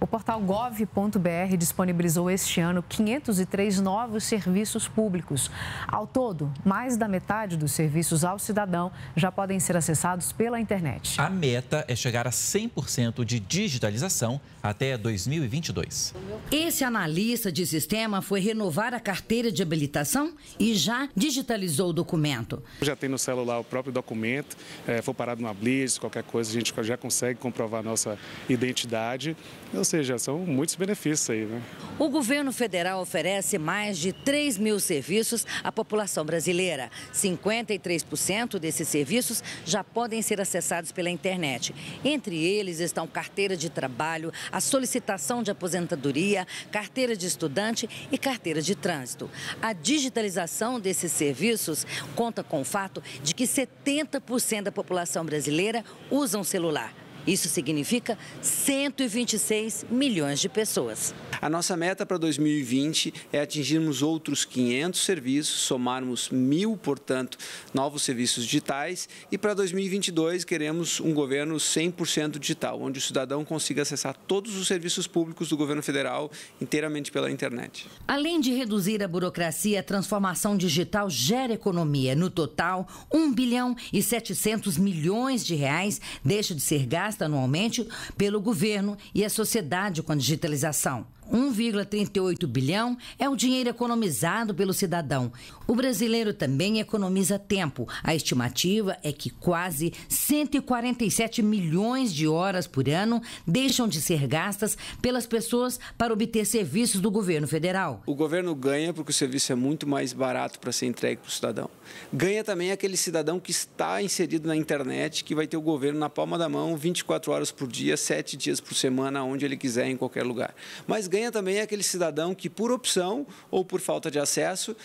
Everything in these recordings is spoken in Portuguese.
O portal gov.br disponibilizou este ano 503 novos serviços públicos. Ao todo, mais da metade dos serviços ao cidadão já podem ser acessados pela internet. A meta é chegar a 100% de digitalização até 2022. Esse analista de sistema foi renovar a carteira de habilitação e já digitalizou o documento. Já tem no celular o próprio documento, é, for parado numa blitz, qualquer coisa, a gente já consegue comprovar a nossa identidade. Eu seja, são muitos benefícios aí, né? O governo federal oferece mais de 3 mil serviços à população brasileira. 53% desses serviços já podem ser acessados pela internet. Entre eles estão carteira de trabalho, a solicitação de aposentadoria, carteira de estudante e carteira de trânsito. A digitalização desses serviços conta com o fato de que 70% da população brasileira usa um celular. Isso significa 126 milhões de pessoas. A nossa meta para 2020 é atingirmos outros 500 serviços, somarmos mil, portanto, novos serviços digitais. E para 2022 queremos um governo 100% digital, onde o cidadão consiga acessar todos os serviços públicos do governo federal inteiramente pela internet. Além de reduzir a burocracia, a transformação digital gera economia. No total, 1 bilhão e 700 milhões de reais deixa de ser gasto gasta anualmente pelo governo e a sociedade com a digitalização. 1,38 bilhão é o dinheiro economizado pelo cidadão. O brasileiro também economiza tempo. A estimativa é que quase 147 milhões de horas por ano deixam de ser gastas pelas pessoas para obter serviços do governo federal. O governo ganha porque o serviço é muito mais barato para ser entregue para o cidadão. Ganha também aquele cidadão que está inserido na internet, que vai ter o governo na palma da mão 24 horas por dia, 7 dias por semana, onde ele quiser, em qualquer lugar. Mas ganha tenha também aquele cidadão que, por opção ou por falta de acesso,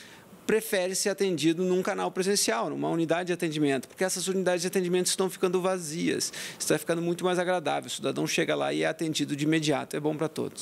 prefere ser atendido num canal presencial, numa unidade de atendimento, porque essas unidades de atendimento estão ficando vazias, está ficando muito mais agradável. O cidadão chega lá e é atendido de imediato, é bom para todos.